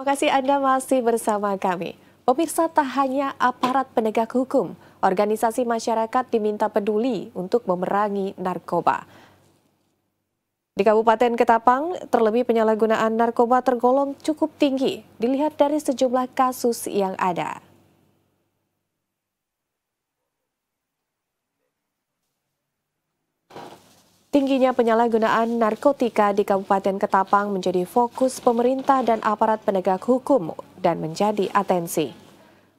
Terima kasih Anda masih bersama kami. Pemirsa tak hanya aparat penegak hukum, organisasi masyarakat diminta peduli untuk memerangi narkoba. Di Kabupaten Ketapang, terlebih penyalahgunaan narkoba tergolong cukup tinggi, dilihat dari sejumlah kasus yang ada. Tingginya penyalahgunaan narkotika di Kabupaten Ketapang menjadi fokus pemerintah dan aparat penegak hukum dan menjadi atensi.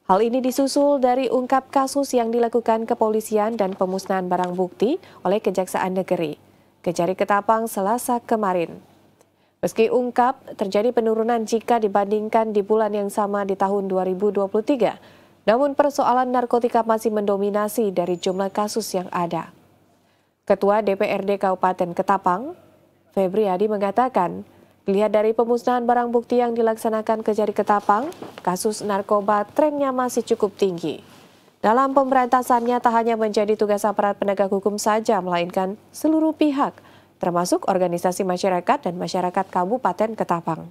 Hal ini disusul dari ungkap kasus yang dilakukan kepolisian dan pemusnahan barang bukti oleh Kejaksaan Negeri. Kejari Ketapang selasa kemarin. Meski ungkap, terjadi penurunan jika dibandingkan di bulan yang sama di tahun 2023. Namun persoalan narkotika masih mendominasi dari jumlah kasus yang ada. Ketua DPRD Kabupaten Ketapang, Febri Adi mengatakan, dilihat dari pemusnahan barang bukti yang dilaksanakan Kejari Ketapang, kasus narkoba trennya masih cukup tinggi. Dalam pemberantasannya tak hanya menjadi tugas aparat penegak hukum saja, melainkan seluruh pihak, termasuk organisasi masyarakat dan masyarakat Kabupaten Ketapang.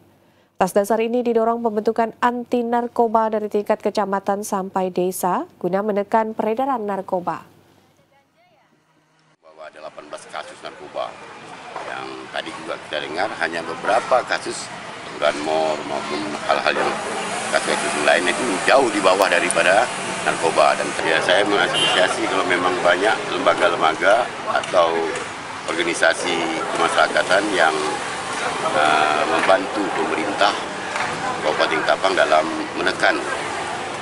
Atas dasar ini didorong pembentukan anti narkoba dari tingkat kecamatan sampai desa guna menekan peredaran narkoba. kasus narkoba. Yang tadi juga kita dengar hanya beberapa kasus hiburan mor maupun hal-hal yang kasus-kasus lainnya itu jauh di bawah daripada narkoba dan ternyata saya mengasosiasi kalau memang banyak lembaga-lembaga atau organisasi kemasyarakatan yang uh, membantu pemerintah Kabupaten Tapang dalam menekan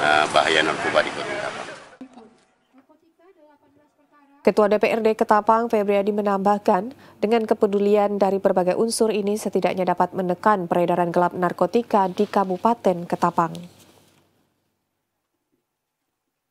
uh, bahaya narkoba di Kabupaten Tapang. Ketua DPRD Ketapang Febriadi menambahkan, dengan kepedulian dari berbagai unsur ini setidaknya dapat menekan peredaran gelap narkotika di Kabupaten Ketapang.